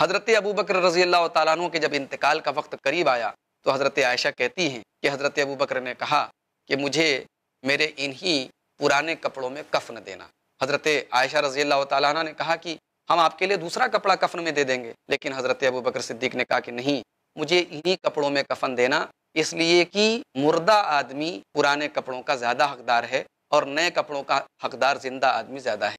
हज़रत अबू बकर रजी अल्लाह तु के जब इंतकाल का वक्त करीब आया तो हज़रत आयशा कहती हैं कि हज़रत अबू बकर ने कहा कि मुझे मेरे इन्हीं पुराने कपड़ों में कफन देना हज़रत आयशा रजी अल्लाह तु ने कहा कि हम आपके लिए दूसरा कपड़ा कफन में दे देंगे लेकिन हज़रत अबू बकर सिद्दीक ने कहा कि नहीं मुझे इन्हीं कपड़ों में कफन देना इसलिए कि मुर्दा आदमी पुराने कपड़ों का ज़्यादा हकदार है और नए कपड़ों का हकदार जिंदा आदमी ज़्यादा है